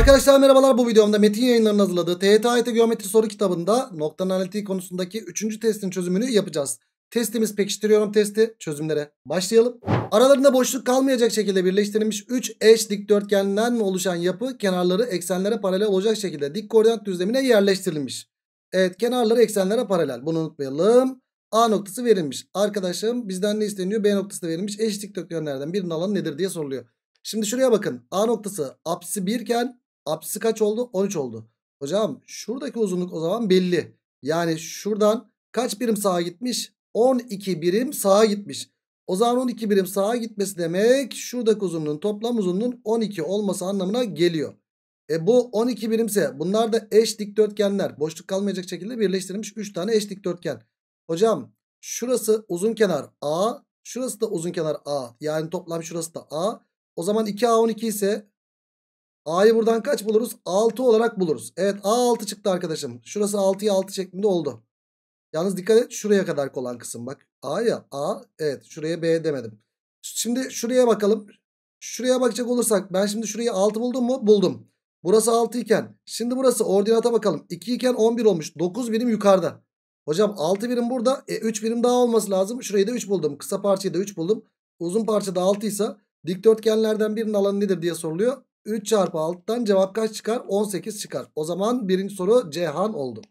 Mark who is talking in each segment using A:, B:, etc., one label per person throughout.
A: Arkadaşlar merhabalar bu videomda Metin yayınlarının hazırladığı TYT AYT Geometri soru kitabında noktanın analitiği konusundaki 3. testin çözümünü yapacağız. Testimiz pekiştiriyorum testi çözümlere başlayalım. Aralarında boşluk kalmayacak şekilde birleştirilmiş 3 eş dikdörtgenden oluşan yapı kenarları eksenlere paralel olacak şekilde dik koordinat düzlemine yerleştirilmiş. Evet kenarları eksenlere paralel bunu unutmayalım. A noktası verilmiş. Arkadaşım bizden ne isteniyor? B noktası verilmiş. Eş dikdörtgenlerden birinin alanı nedir diye soruluyor. Şimdi şuraya bakın. A noktası apsi 1 iken Apsisi kaç oldu? 13 oldu. Hocam şuradaki uzunluk o zaman belli. Yani şuradan kaç birim sağa gitmiş? 12 birim sağa gitmiş. O zaman 12 birim sağa gitmesi demek şuradaki uzunluğun toplam uzunluğun 12 olması anlamına geliyor. E bu 12 birimse bunlar da eş dikdörtgenler. Boşluk kalmayacak şekilde birleştirilmiş 3 tane eş dikdörtgen. Hocam şurası uzun kenar A. Şurası da uzun kenar A. Yani toplam şurası da A. O zaman 2A 12 ise A'yı buradan kaç buluruz? 6 olarak buluruz. Evet A 6 çıktı arkadaşım. Şurası 6'ya 6 şeklinde oldu. Yalnız dikkat et şuraya kadar olan kısım bak. A ya A evet şuraya B demedim. Şimdi şuraya bakalım. Şuraya bakacak olursak ben şimdi şurayı 6 buldum mu? Buldum. Burası 6 iken şimdi burası ordinata bakalım. 2 iken 11 olmuş. 9 birim yukarıda. Hocam 6 birim burada. E, 3 birim daha olması lazım. Şurayı da 3 buldum. Kısa parçayı da 3 buldum. Uzun parçada 6 ise dikdörtgenlerden birinin alanı nedir diye soruluyor. 3 çarpı 6'dan cevap kaç çıkar? 18 çıkar. O zaman birinci soru Cihan oldu.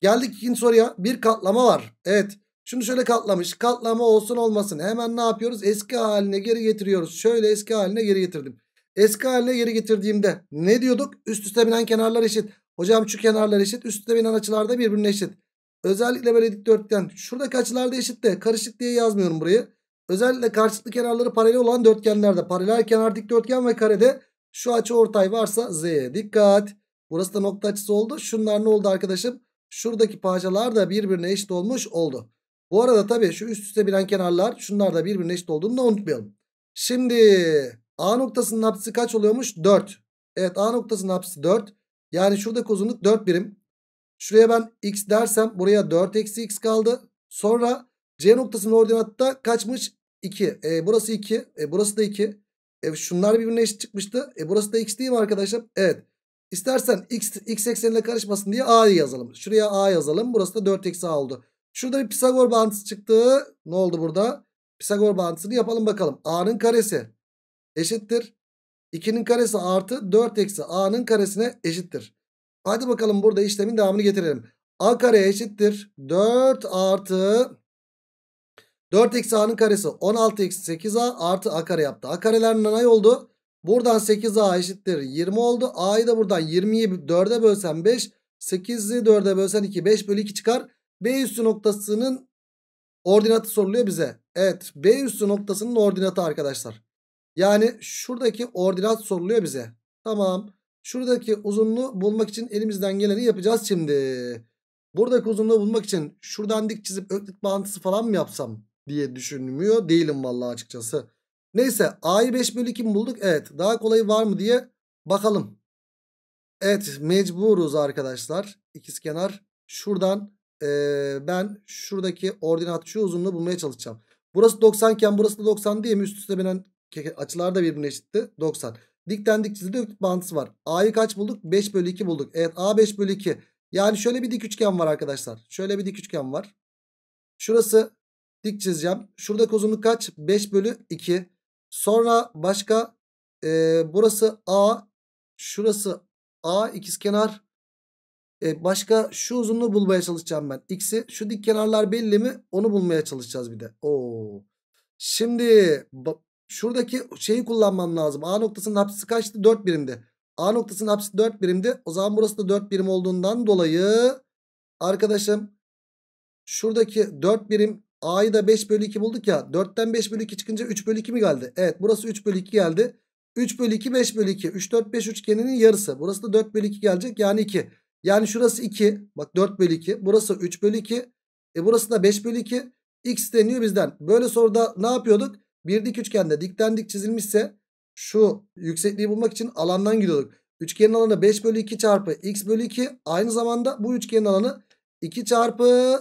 A: Geldik ikinci soruya. Bir katlama var. Evet. Şunu şöyle katlamış. Katlama olsun olmasın. Hemen ne yapıyoruz? Eski haline geri getiriyoruz. Şöyle eski haline geri getirdim. Eski haline geri getirdiğimde ne diyorduk? Üst üste binen kenarlar eşit. Hocam şu kenarlar eşit. Üst üste binen açılar da birbirine eşit. Özellikle böyle dikdörtgen. Şuradaki açılar da eşit de karışık diye yazmıyorum burayı. Özellikle karşılıklı kenarları paralel olan dörtgenlerde paralel kenar dikdörtgen ve karede şu açı ortay varsa Z'ye dikkat. Burası da nokta açısı oldu. Şunlar ne oldu arkadaşım? Şuradaki parçalar da birbirine eşit olmuş oldu. Bu arada tabii şu üst üste bilen kenarlar şunlar da birbirine eşit olduğunu da unutmayalım. Şimdi A noktasının hapsi kaç oluyormuş? 4. Evet A noktasının hapsi 4. Yani şuradaki uzunluk 4 birim. Şuraya ben x dersem buraya 4 eksi x kaldı. Sonra C noktasının ordinatı da kaçmış? 2. E, burası 2. E, burası da 2. E şunlar birbirine eşit çıkmıştı. E burası da x değil mi arkadaşlar? Evet. İstersen x, x eksenine karışmasın diye a'yı yazalım. Şuraya a yazalım. Burası da 4 eksi a oldu. Şurada bir Pisagor bağıntısı çıktı. Ne oldu burada? Pisagor bağıntısını yapalım bakalım. a'nın karesi eşittir. 2'nin karesi artı 4 eksi a'nın karesine eşittir. Haydi bakalım burada işlemin devamını getirelim. a kare eşittir. 4 artı 4 eksi a'nın karesi 16 eksi 8a artı a kare yaptı. A kareler nanay oldu. Buradan 8a eşittir 20 oldu. a'yı da buradan 20'yi 4'e bölsen 5. 8'i 4'e bölsen 2. 5 bölü 2 çıkar. B üssü noktasının ordinatı soruluyor bize. Evet B üssü noktasının ordinatı arkadaşlar. Yani şuradaki ordinat soruluyor bize. Tamam. Şuradaki uzunluğu bulmak için elimizden geleni yapacağız şimdi. Buradaki uzunluğu bulmak için şuradan dik çizip öklit bağıntısı falan mı yapsam? diye düşünmüyor değilim vallahi açıkçası. Neyse A'yı 5 bölü 2 mi bulduk? Evet. Daha kolayı var mı diye bakalım. Evet mecburuz arkadaşlar. İkizkenar şuradan e, ben şuradaki ordinat şu uzunluğu bulmaya çalışacağım. Burası 90 iken burası da 90 diye mi? Üst üste binen açılar da birbirine eşitti. 90. Dikten dik çizgide öklit bağıntısı var. A'yı kaç bulduk? 5 bölü 2 bulduk. Evet A 5 bölü 2. Yani şöyle bir dik üçgen var arkadaşlar. Şöyle bir dik üçgen var. Şurası Dik çizeceğim. Şurada uzunluk kaç? 5 bölü 2. Sonra başka e, burası A. Şurası A ikizkenar. E, başka şu uzunluğu bulmaya çalışacağım ben. X'i şu dik kenarlar belli mi? Onu bulmaya çalışacağız bir de. Oo. Şimdi şuradaki şeyi kullanmam lazım. A noktasının hapsisi kaçtı? 4 birimdi. A noktasının hapsi 4 birimdi. O zaman burası da 4 birim olduğundan dolayı arkadaşım şuradaki 4 birim A'yı da 5 bölü 2 bulduk ya. 4'ten 5 bölü 2 çıkınca 3 bölü 2 mi geldi? Evet burası 3 bölü 2 geldi. 3 bölü 2 5 bölü 2. 3 4 5 üçgeninin yarısı. Burası da 4 bölü 2 gelecek yani 2. Yani şurası 2. Bak 4 bölü 2. Burası 3 bölü 2. E burası da 5 bölü 2. X deniyor bizden. Böyle soruda ne yapıyorduk? Bir dik üçgende dikten dik çizilmişse şu yüksekliği bulmak için alandan gidiyorduk. Üçgenin alanı 5 bölü 2 çarpı x bölü 2. Aynı zamanda bu üçgenin alanı 2 çarpı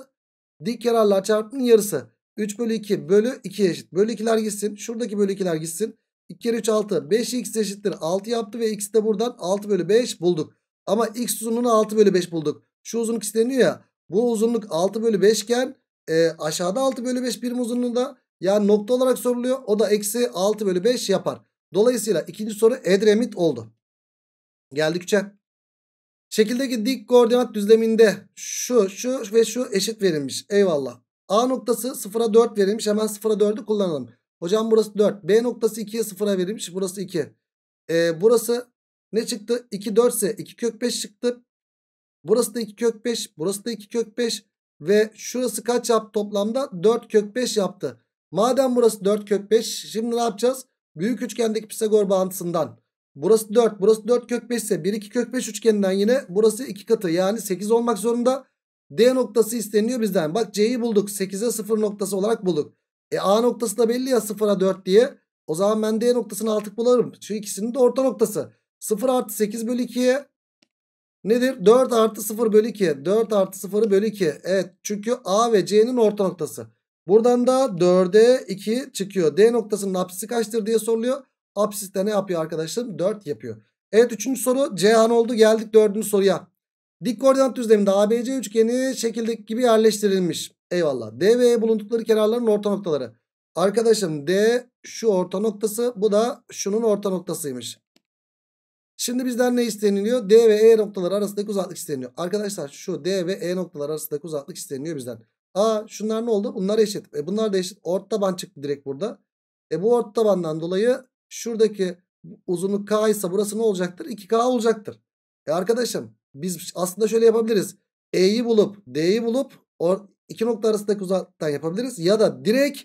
A: Dik yararlar çarpımının yarısı. 3 bölü 2 bölü 2 eşit. Bölü 2'ler gitsin. Şuradaki bölü 2'ler gitsin. 2 kere 3 6. 5x eşittir 6 yaptı ve x de buradan 6 bölü 5 bulduk. Ama x uzunluğunu 6 bölü 5 bulduk. Şu uzunluk isteniyor ya. Bu uzunluk 6 bölü 5 iken e, aşağıda 6 bölü 5 birim uzunluğunda yani nokta olarak soruluyor. O da eksi 6 bölü 5 yapar. Dolayısıyla ikinci soru Edremit oldu. Geldik 3'e. Şekildeki dik koordinat düzleminde şu, şu ve şu eşit verilmiş. Eyvallah. A noktası 0'a 4 verilmiş. Hemen 0'a 4'ü kullanalım. Hocam burası 4. B noktası 2'ye 0'a verilmiş. Burası 2. Ee, burası ne çıktı? 2 4 ise 2 kök 5 çıktı. Burası da 2 kök 5. Burası da 2 kök 5. Ve şurası kaç yaptı toplamda? 4 kök 5 yaptı. Madem burası 4 kök 5. Şimdi ne yapacağız? Büyük üçgendeki Pisagor bağıntısından Burası 4. Burası 4 kök 5 ise 1 2 kök 5 üçgeninden yine burası 2 katı yani 8 olmak zorunda. D noktası isteniyor bizden. Bak C'yi bulduk. 8'e 0 noktası olarak bulduk. E A noktası da belli ya 0'a 4 diye. O zaman ben D noktasını artık bularım. Şu ikisinin de orta noktası. 0 artı 8 bölü 2'ye nedir? 4 artı 0 bölü 2. 4 artı 0 bölü 2. Evet çünkü A ve C'nin orta noktası. Buradan da 4'e 2 çıkıyor. D noktasının apsisi kaçtır diye soruluyor. Apsis de ne yapıyor arkadaşlarım? 4 yapıyor. Evet 3. soru Cihan oldu. Geldik 4. soruya. Dik koordinat düzleminde ABC üçgeni şekildeki gibi yerleştirilmiş. Eyvallah. D ve E bulundukları kenarların orta noktaları. Arkadaşım D şu orta noktası bu da şunun orta noktasıymış. Şimdi bizden ne isteniliyor? D ve E noktaları arasındaki uzaklık isteniliyor. Arkadaşlar şu D ve E noktaları arasındaki uzaklık isteniliyor bizden. Aa şunlar ne oldu? Bunlar eşit. E bunlar da eşit. Ort taban çıktı direkt burada. E bu ort tabandan dolayı Şuradaki uzunluk k ise burası ne olacaktır? 2k olacaktır. E arkadaşım biz aslında şöyle yapabiliriz. E'yi bulup D'yi bulup or iki nokta arasındaki uzaktan yapabiliriz. Ya da direkt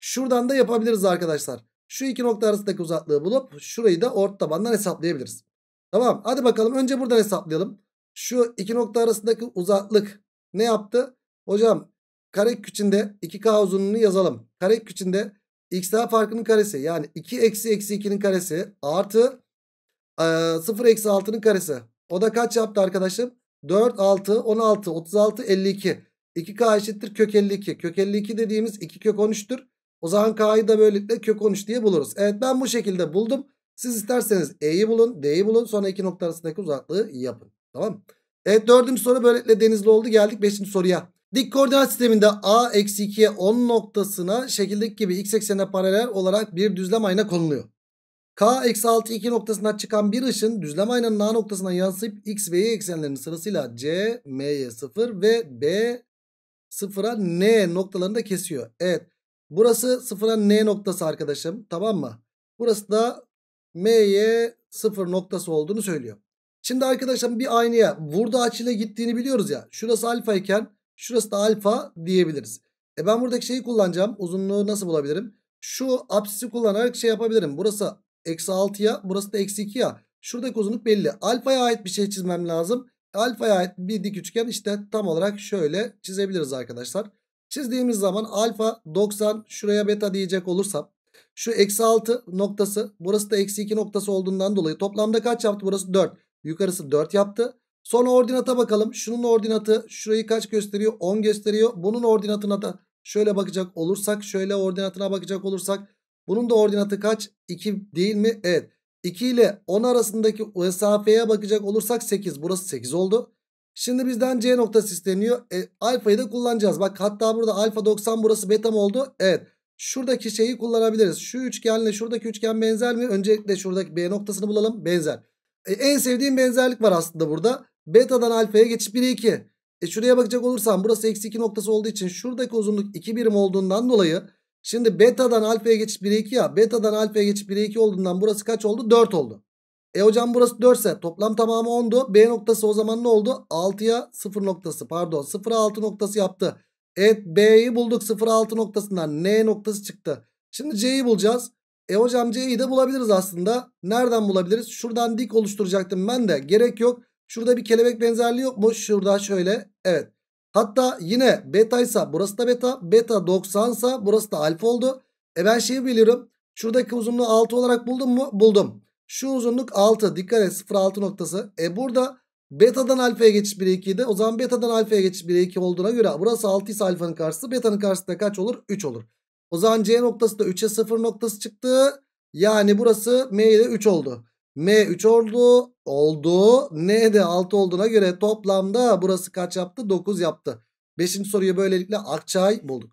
A: şuradan da yapabiliriz arkadaşlar. Şu iki nokta arasındaki uzaklığı bulup şurayı da ort tabandan hesaplayabiliriz. Tamam hadi bakalım önce buradan hesaplayalım. Şu iki nokta arasındaki uzaklık ne yaptı? Hocam karekök içinde 2K uzunluğunu yazalım. Karekök içinde x daha farkının karesi yani 2 eksi eksi 2'nin karesi artı e, 0 eksi 6'nın karesi. O da kaç yaptı arkadaşım? 4, 6, 16, 36, 52. 2k eşittir kök 52. Kök 52 dediğimiz 2 kök 13'tür. O zaman k'yı da böylelikle kök 13 diye buluruz. Evet ben bu şekilde buldum. Siz isterseniz e'yi bulun, d'yi bulun. Sonra iki nokta arasındaki uzaklığı yapın. Tamam mı? Evet dördüncü soru böylelikle denizli oldu. Geldik beşinci soruya. Dik koordinat sisteminde A eksi 2'ye 10 noktasına şekildeki gibi x eksenine paralel olarak bir düzlem ayna konuluyor. K eksi 6 2 noktasından çıkan bir ışın düzlem aynanın A noktasına yansıyıp x ve y eksenlerinin sırasıyla C, M'ye 0 ve B 0'a N noktalarını da kesiyor. Evet burası 0'a N noktası arkadaşım tamam mı? Burası da M'ye 0 noktası olduğunu söylüyor. Şimdi arkadaşlar bir aynaya vurdu açıyla gittiğini biliyoruz ya. Şurası alfa iken Şurası da alfa diyebiliriz. E ben buradaki şeyi kullanacağım. Uzunluğu nasıl bulabilirim? Şu apsisi kullanarak şey yapabilirim. Burası eksi 6'ya burası da eksi 2 ya. Şuradaki uzunluk belli. Alfaya ait bir şey çizmem lazım. Alfaya ait bir dik üçgen işte tam olarak şöyle çizebiliriz arkadaşlar. Çizdiğimiz zaman alfa 90 şuraya beta diyecek olursam şu eksi 6 noktası burası da eksi 2 noktası olduğundan dolayı toplamda kaç yaptı? Burası 4. Yukarısı 4 yaptı. Sonra ordinata bakalım. Şunun ordinatı şurayı kaç gösteriyor? 10 gösteriyor. Bunun ordinatına da şöyle bakacak olursak şöyle ordinatına bakacak olursak bunun da ordinatı kaç? 2 değil mi? Evet. 2 ile 10 arasındaki mesafeye bakacak olursak 8. Burası 8 oldu. Şimdi bizden C noktası isteniyor. E, alfayı da kullanacağız. Bak hatta burada alfa 90 burası beta mı oldu? Evet. Şuradaki şeyi kullanabiliriz. Şu üçgenle şuradaki üçgen benzer mi? Öncelikle şuradaki B noktasını bulalım. Benzer. E, en sevdiğim benzerlik var aslında burada. Beta'dan alfaya geçiş 1'e 2. E şuraya bakacak olursam burası eksi 2 noktası olduğu için şuradaki uzunluk 2 birim olduğundan dolayı şimdi beta'dan alfaya geçiş 1'e 2 ya. Beta'dan alfaya geçiş 1'e 2 olduğundan burası kaç oldu? 4 oldu. E hocam burası 4 ise toplam tamamı 10'du. B noktası o zaman ne oldu? 6'ya 0 noktası pardon 0'a 6 noktası yaptı. Evet B'yi bulduk 0'a 6 noktasından N noktası çıktı. Şimdi C'yi bulacağız. E hocam C'yi de bulabiliriz aslında. Nereden bulabiliriz? Şuradan dik oluşturacaktım ben de. Gerek yok. Şurada bir kelebek benzerliği yok mu? Şurada şöyle. Evet. Hatta yine beta ise burası da beta. Beta 90 ise burası da alfa oldu. E ben şeyi biliyorum. Şuradaki uzunluğu 6 olarak buldum mu? Buldum. Şu uzunluk 6. Dikkat et 0,6 noktası. E burada betadan alfaya geçiş 1'e 2 idi. O zaman betadan alfaya geçiş 1'e 2 olduğuna göre burası 6 ise alfanın karşısı. Betanın karşısı da kaç olur? 3 olur. O zaman C noktası da 3'e 0 noktası çıktı. Yani burası M ile 3 oldu. M 3 oldu oldu. ne de 6 olduğuna göre toplamda burası kaç yaptı? 9 yaptı. 5. soruyu böylelikle Akçay bulduk.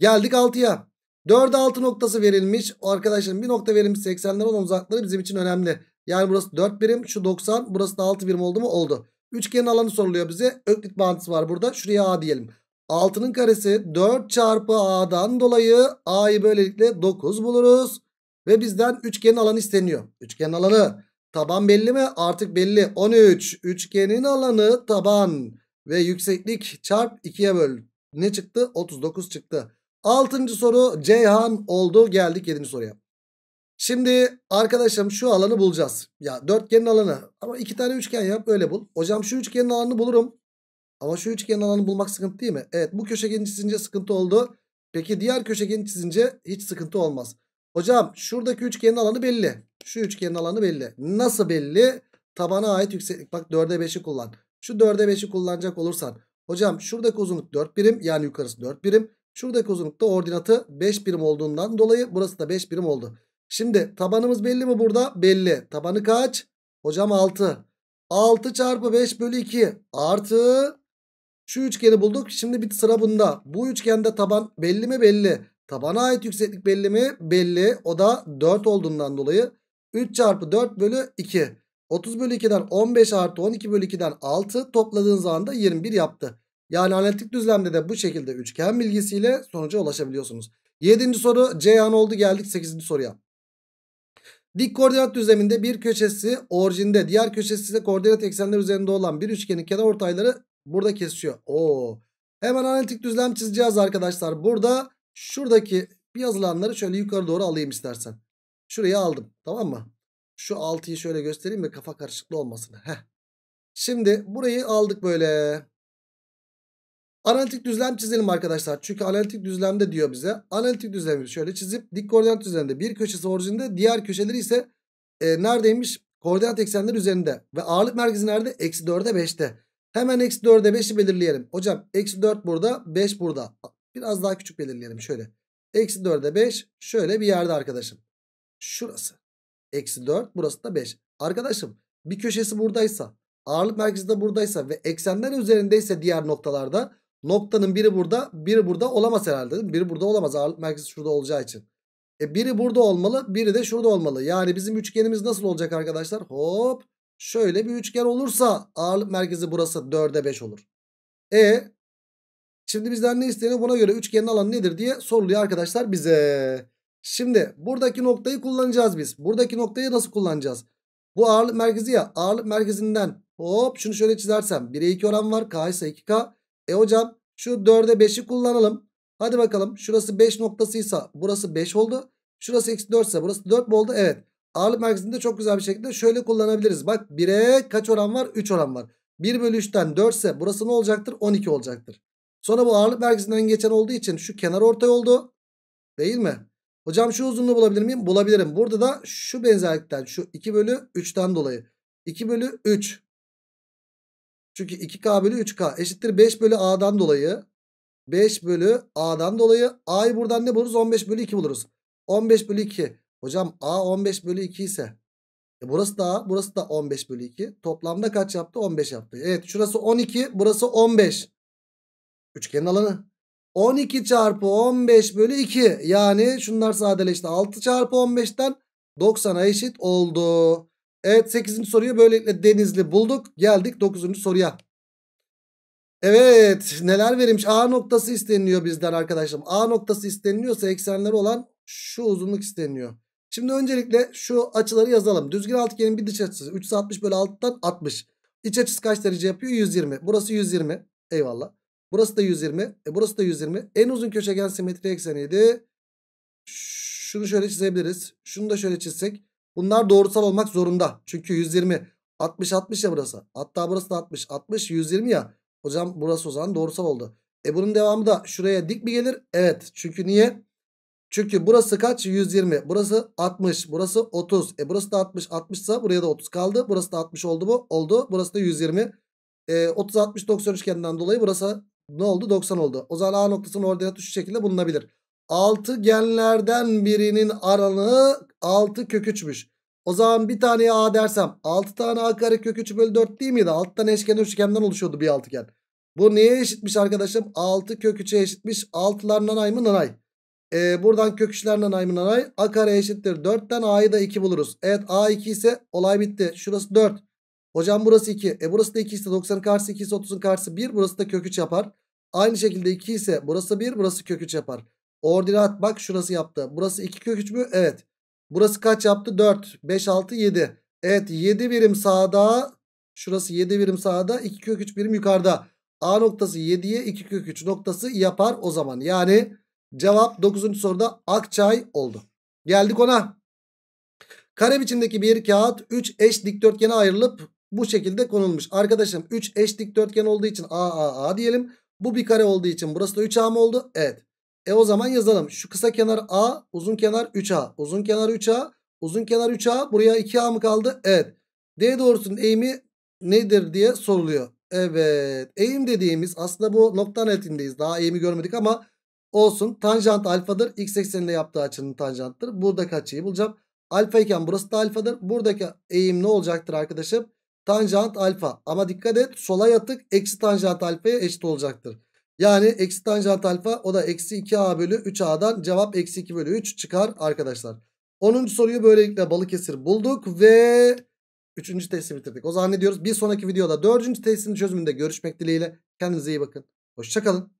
A: Geldik 6'ya. 4'e 6 noktası verilmiş. Arkadaşlarım bir nokta verilmiş 80'ler olan uzakları bizim için önemli. Yani burası 4 birim şu 90 burası da 6 birim oldu mu? Oldu. Üçgenin alanı soruluyor bize. Öklit bağıntısı var burada. Şuraya A diyelim. 6'nın karesi 4 çarpı A'dan dolayı A'yı böylelikle 9 buluruz. Ve bizden üçgenin alanı isteniyor. Üçgenin alanı Taban belli mi? Artık belli. 13. Üçgenin alanı taban ve yükseklik çarp 2'ye böl. Ne çıktı? 39 çıktı. Altıncı soru Ceyhan oldu. Geldik yedinci soruya. Şimdi arkadaşım şu alanı bulacağız. Ya dörtgenin alanı ama iki tane üçgen yap öyle bul. Hocam şu üçgenin alanını bulurum. Ama şu üçgenin alanını bulmak sıkıntı değil mi? Evet bu köşegeni çizince sıkıntı oldu. Peki diğer köşegeni çizince hiç sıkıntı olmaz. Hocam şuradaki üçgenin alanı belli. Şu üçgenin alanı belli. Nasıl belli? Tabana ait yükseklik. Bak 4'e 5'i kullan. Şu 4'e 5'i kullanacak olursan. Hocam şuradaki uzunluk 4 birim. Yani yukarısı 4 birim. Şuradaki uzunlukta ordinatı 5 birim olduğundan dolayı burası da 5 birim oldu. Şimdi tabanımız belli mi burada? Belli. Tabanı kaç? Hocam 6. 6 çarpı 5 bölü 2 artı şu üçgeni bulduk. Şimdi bir sıra bunda. Bu üçgende taban belli mi? Belli. Tabana ait yükseklik belli mi? Belli. O da 4 olduğundan dolayı 3 çarpı 4 bölü 2. 30 bölü 2'den 15 artı 12 bölü 2'den 6 topladığın zaman da 21 yaptı. Yani analitik düzlemde de bu şekilde üçgen bilgisiyle sonuca ulaşabiliyorsunuz. 7. soru Ceyhan oldu geldik 8. soruya. Dik koordinat düzleminde bir köşesi orijinde diğer köşesi ise koordinat eksenler üzerinde olan bir üçgenin kenar ortayları burada kesişiyor. Oo. Hemen analitik düzlem çizeceğiz arkadaşlar. Burada Şuradaki yazılanları şöyle yukarı doğru alayım istersen. Şuraya aldım tamam mı? Şu 6'yı şöyle göstereyim mi kafa karışıklığı olmasın. Heh. Şimdi burayı aldık böyle. Analitik düzlem çizelim arkadaşlar. Çünkü analitik düzlemde diyor bize. Analitik düzlemi şöyle çizip dik koordinat düzleminde bir köşesi orijinde diğer köşeleri ise e, neredeymiş? Koordinat eksenler üzerinde. Ve ağırlık merkezi nerede? Eksi 4'e 5'te. Hemen eksi 4'e 5'i belirleyelim. Hocam eksi 4 burada 5 burada. Biraz daha küçük belirleyelim şöyle. Eksi 4'e 5 şöyle bir yerde arkadaşım. Şurası. Eksi 4 burası da 5. Arkadaşım bir köşesi buradaysa ağırlık merkezi de buradaysa ve eksenler üzerindeyse diğer noktalarda noktanın biri burada biri burada olamaz herhalde. Biri burada olamaz ağırlık merkezi şurada olacağı için. E biri burada olmalı biri de şurada olmalı. Yani bizim üçgenimiz nasıl olacak arkadaşlar? Hop şöyle bir üçgen olursa ağırlık merkezi burası 4'e 5 olur. E Şimdi bizden ne isteyene buna göre üçgenin alanı nedir diye soruluyor arkadaşlar bize. Şimdi buradaki noktayı kullanacağız biz. Buradaki noktayı nasıl kullanacağız? Bu ağırlık merkezi ya ağırlık merkezinden hop şunu şöyle çizersem 1'e 2 oran var K ise 2K. E hocam şu 4'e 5'i kullanalım. Hadi bakalım şurası 5 noktasıysa burası 5 oldu. Şurası eksi 4 ise burası 4 mi oldu? Evet. Ağırlık merkezinde çok güzel bir şekilde şöyle kullanabiliriz. Bak 1'e kaç oran var? 3 oran var. 1 bölü 3'ten 4 ise burası ne olacaktır? 12 olacaktır. Sonra bu ağırlık merkezinden geçen olduğu için şu kenar ortay oldu. Değil mi? Hocam şu uzunluğu bulabilir miyim? Bulabilirim. Burada da şu benzerlikten şu 2 bölü 3'ten dolayı. 2 bölü 3. Çünkü 2K bölü 3K eşittir 5 bölü A'dan dolayı. 5 bölü A'dan dolayı. A'yı buradan ne buluruz? 15 bölü 2 buluruz. 15 bölü 2. Hocam A 15 bölü 2 ise. E burası da A. Burası da 15 bölü 2. Toplamda kaç yaptı? 15 yaptı. Evet şurası 12. Burası 15. Üçgenin alanı. 12 çarpı 15 bölü 2. Yani şunlar sadeleşti. 6 çarpı 15'ten 90'a eşit oldu. Evet 8. soruyu böylelikle Denizli bulduk. Geldik 9. soruya. Evet neler verilmiş? A noktası isteniliyor bizden arkadaşlarım. A noktası isteniliyorsa eksenleri olan şu uzunluk isteniliyor. Şimdi öncelikle şu açıları yazalım. Düzgün altıgenin bir dış açısı. 360 bölü 6'dan 60. İç açısı kaç derece yapıyor? 120. Burası 120. Eyvallah. Burası da 120. E burası da 120. En uzun köşegen simetri ekseniydi. Şunu şöyle çizebiliriz. Şunu da şöyle çizsek. Bunlar doğrusal olmak zorunda. Çünkü 120. 60 60 ya burası. Hatta burası da 60. 60 120 ya. Hocam burası o zaman doğrusal oldu. E bunun devamı da şuraya dik mi gelir? Evet. Çünkü niye? Çünkü burası kaç? 120. Burası 60. Burası 30. E burası da 60. 60 ise buraya da 30 kaldı. Burası da 60 oldu mu? Oldu. Burası da 120. E, 30-60-90 üçgeninden dolayı burası ne oldu? 90 oldu. O zaman A noktasının ordinatı şu şekilde bulunabilir. Altıgenlerden birinin aranı 6 kök 3'müş. O zaman bir tane A dersem 6 tane A kare kök 3 bölü 4 değil miydi? 6 tane eşkenar üçgenden oluşuyordu bir altıgen. Bu neye eşitmiş arkadaşım? 6 kök 3'e eşitmiş. 6'lar nanay mı nanay? Ee, buradan kök 3'ler nanay mı nanay? A kare eşittir 4'ten A'yı da 2 buluruz. Evet A 2 ise olay bitti. Şurası 4. Hocam burası 2. E burası da 2 ise 90'ın karşısı 2 ise 30'un karşısı 1. Burası da kök 3 yapar. Aynı şekilde 2 ise burası 1 burası kök 3 yapar. Ordinat bak şurası yaptı. Burası 2 kök 3 mü? Evet. Burası kaç yaptı? 4, 5, 6, 7. Evet 7 birim sağda. Şurası 7 birim sağda. 2 kök 3 birim yukarıda. A noktası 7'ye 2 kök 3 noktası yapar o zaman. Yani cevap 9. soruda Akçay oldu. Geldik ona. Kare biçimdeki bir kağıt 3 eş dikdörtgene ayrılıp bu şekilde konulmuş. Arkadaşım 3 eş dikdörtgen olduğu için A A A diyelim. Bu bir kare olduğu için burası da 3A mı oldu? Evet. E o zaman yazalım. Şu kısa kenar A, uzun kenar 3A. Uzun kenar 3A, uzun kenar 3A. Buraya 2A mı kaldı? Evet. D doğrusunun eğimi nedir diye soruluyor. Evet. Eğim dediğimiz aslında bu nokta netindeyiz. Daha eğimi görmedik ama olsun. Tanjant alfadır. X ekseninde yaptığı açının tanjanttır. Buradaki açıyı bulacağım. Alfa iken burası da alfadır. Buradaki eğim ne olacaktır arkadaşım? tanjant alfa. Ama dikkat et sola yatık eksi tanjant alfaya eşit olacaktır. Yani eksi tanjant alfa o da eksi 2a bölü 3a'dan cevap eksi 2 bölü 3 çıkar arkadaşlar. 10. soruyu böylelikle Balıkesir bulduk ve 3. testi bitirdik. O zaman ne diyoruz? Bir sonraki videoda 4. testin çözümünde görüşmek dileğiyle. Kendinize iyi bakın. Hoşçakalın.